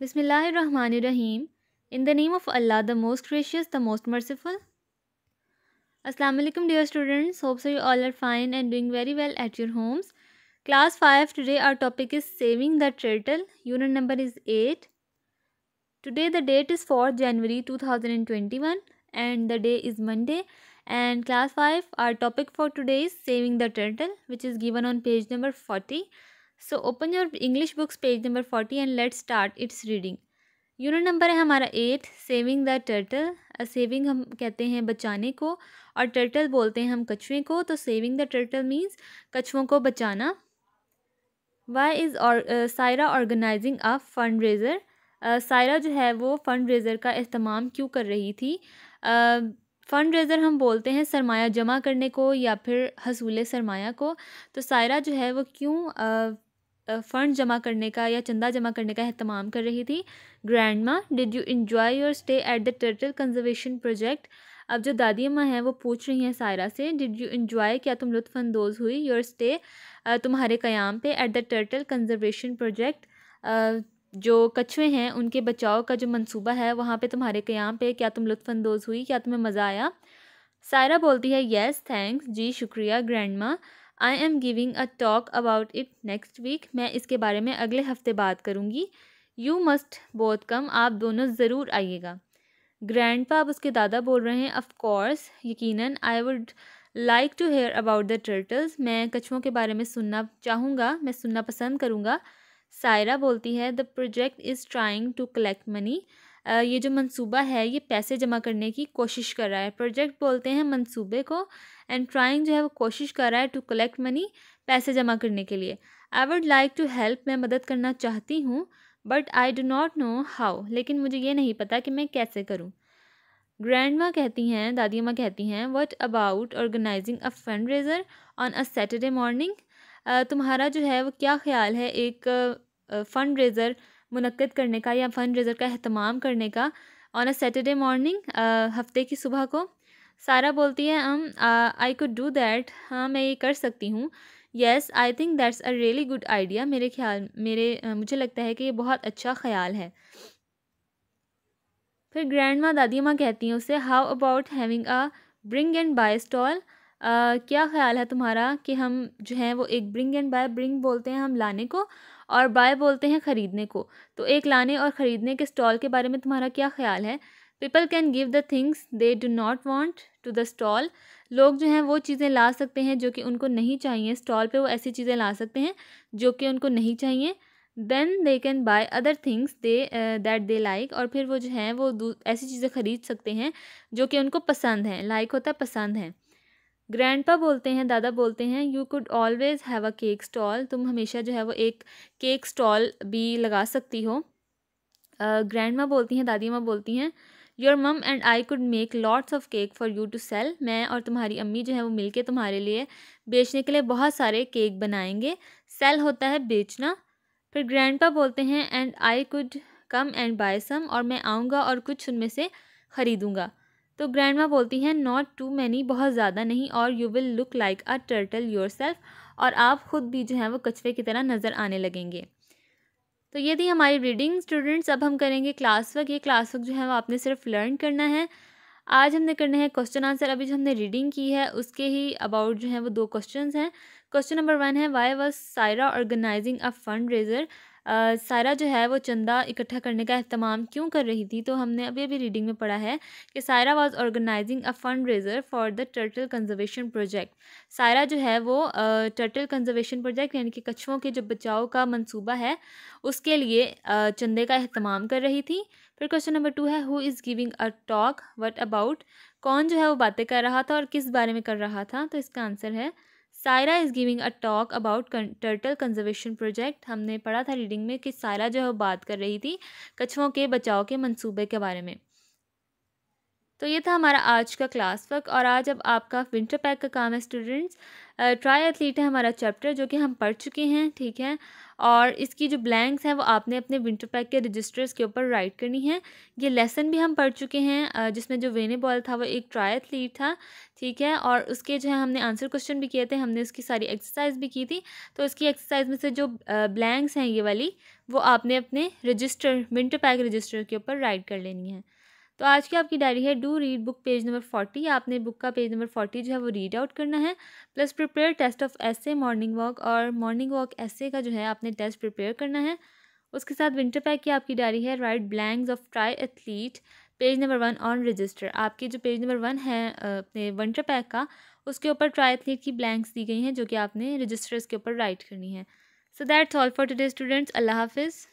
Bismillahir Rahmanir Rahim. In the name of Allah, the most gracious, the most merciful. Assalamu alaikum dear students. Hope so you all are fine and doing very well at your homes. Class 5 today our topic is saving the turtle. Unit number is 8. Today the date is 4th January 2021 and the day is Monday and class 5 our topic for today is saving the turtle which is given on page number 40 so open your English books page number forty and let start its reading unit number है हमारा eight saving the turtle saving हम कहते हैं बचाने को और turtle बोलते हैं हम कछुए को तो सेविंग द टर्टल मीन्स कछुओं को बचाना वाई इज़ और Saira organising a fund raiser Saira जो है वो फ़ंड रेज़र का अहतमाम क्यों कर रही थी फ़ंड uh, रेज़र हम बोलते हैं सरमाया जमा करने को या फिर हसूल सरमाया को तो सायरा जो है वो क्यों uh, फ़ंड जमा करने का या चंदा जमा करने का अहतमाम कर रही थी ग्रैंड माँ did you enjoy your stay at the turtle conservation project अब जो दादी अम्मा हैं वो पूछ रही हैं सायरा से डिड यू इन्जॉय क्या तुम लुफ़ानंदोज़ हुई योर स्टे तुम्हारे क़याम पे at the turtle conservation project जो कछुए हैं उनके बचाव का जो मंसूबा है वहाँ पे तुम्हारे क़याम पे क्या तुम लुत्फानंदोज़ हुई क्या तुम्हें मज़ा आया सायरा बोलती है येस थैंक्स जी शुक्रिया ग्रैंड माँ I am giving a talk about it next week मैं इसके बारे में अगले हफ्ते बात करूँगी यू मस्ट बोथ कम आप दोनों ज़रूर आइएगा ग्रैंड पाप उसके दादा बोल रहे हैं अफकोर्स यकीन I would like to hear about the turtles मैं कछुओं के बारे में सुनना चाहूँगा मैं सुनना पसंद करूँगा सायरा बोलती है the project is trying to collect money ये जो मंसूबा है ये पैसे जमा करने की कोशिश कर रहा है प्रोजेक्ट बोलते हैं मंसूबे को एंड ट्राइंग जो है वो कोशिश कर रहा है टू कलेक्ट मनी पैसे जमा करने के लिए I would like to help मैं मदद करना चाहती हूँ but I do not know how लेकिन मुझे ये नहीं पता कि मैं कैसे करूँ ग्रैंड माँ कहती हैं दादी माँ कहती हैं what about organising a fund raiser on a Saturday morning तुम्हारा जो है वो क्या ख्याल है एक फ़ंड रेज़र मुनद करने का या फ़ंड रेज़र का अहतमाम करने का ऑन अ सैटरडे मॉर्निंग हफ्ते की सुबह को सारा बोलती है हम आई कुड डू दैट हाँ मैं ये कर सकती हूँ yes I think that's a really good idea मेरे ख्याल मेरे uh, मुझे लगता है कि ये बहुत अच्छा ख्याल है फिर ग्रैंड माँ दादी माँ कहती हैं उसे how about having a bring and buy stall क्या ख्याल है तुम्हारा कि हम जो हैं वो एक ब्रिंग एंड बाय ब्रिंग बोलते हैं हम लाने को और बाय बोलते हैं ख़रीदने को तो एक लाने और ख़रीदने के स्टॉल के बारे में तुम्हारा क्या ख्याल है people can give the things they do not want to the stall लोग जो हैं वो चीज़ें ला सकते हैं जो कि उनको नहीं चाहिए स्टॉल पे वो ऐसी चीज़ें ला सकते हैं जो कि उनको नहीं चाहिए then they can buy other things they that they like और फिर वो जो हैं वो ऐसी चीज़ें ख़रीद सकते हैं जो कि उनको पसंद हैं लाइक होता है पसंद हैं ग्रैंडपा बोलते हैं दादा बोलते हैं you could always have a cake stall तुम हमेशा जो है वो एक केक स्टॉल भी लगा सकती हो ग्रैंड माँ बोलती हैं दादी माँ बोलती हैं your mum and I could make lots of cake for you to sell मैं और तुम्हारी अम्मी जो है वो मिलके तुम्हारे लिए बेचने के लिए बहुत सारे केक बनाएंगे सेल होता है बेचना फिर पा बोलते हैं and I could come and buy some और मैं आऊँगा और कुछ उनमें से ख़रीदूँगा तो ग्रैंड माँ बोलती हैं नॉट टू मैनी बहुत ज़्यादा नहीं और you will look like a turtle yourself और आप ख़ुद भी जो है वो कछुए की तरह नज़र आने लगेंगे तो ये थी हमारी रीडिंग स्टूडेंट्स अब हम करेंगे क्लास वर्क ये क्लास वर्क जो है वो आपने सिर्फ लर्न करना है आज हमने करना है क्वेश्चन आंसर अभी जो हमने रीडिंग की है उसके ही अबाउट जो है वो दो क्वेश्चन हैं क्वेश्चन नंबर वन है why was Saira organising a fund raiser Saira जो है वो चंदा इकट्ठा करने का अहतमाम क्यों कर रही थी तो हमने अभी अभी रीडिंग में पढ़ा है कि Saira was organising a fund raiser for the turtle conservation project Saira जो है वो टर्टल कंजर्वेशन प्रोजेक्ट यानी कि कछुओं के जो बचाव का मनसूबा है उसके लिए चंदे का अहतमाम कर रही थी फिर क्वेश्चन नंबर टू है who is giving a talk what about कौन जो है वो बातें कर रहा था और किस बारे में कर रहा था तो इसका आंसर है Saira is giving a talk about turtle conservation project हमने पढ़ा था रीडिंग में कि सायरा जो है बात कर रही थी कछुओं के बचाव के मंसूबे के बारे में तो ये था हमारा आज का क्लास वर्क और आज अब आपका विंटर पैक का काम है स्टूडेंट्स ट्राई एथलीट है हमारा चैप्टर जो कि हम पढ़ चुके हैं ठीक है और इसकी जो ब्लैंक्स हैं वो आपने अपने विंटर पैक के रजिस्टर्स के ऊपर राइट करनी है ये लेसन भी हम पढ़ चुके हैं जिसमें जो वेने बॉल था वो एक ट्राई एथलीट था ठीक है और उसके जो है हमने आंसर क्वेश्चन भी किए थे हमने उसकी सारी एक्सरसाइज भी की थी तो उसकी एक्सरसाइज में से जो ब्लैंक्स हैं ये वाली वो आपने अपने रजिस्टर विंटर पैक रजिस्टर के ऊपर राइट कर लेनी है तो आज की आपकी डायरी है do read book page number forty आपने बुक का पेज नंबर फोर्टी जो है वो रीड आउट करना है plus prepare test of essay morning walk और मॉर्निंग वॉक एसे का जो है आपने टेस्ट प्रिपेयर करना है उसके साथ विंटर पैक की आपकी डायरी है write blanks of triathlete page number one on register आपकी जो पेज नंबर वन है अपने विंटर पैक का उसके ऊपर ट्राई एथलीट की ब्लैंक्स दी गई हैं जो कि आपने रजिस्टर्स के ऊपर राइट करनी है so that's all for today students अल्लाह हाफिज़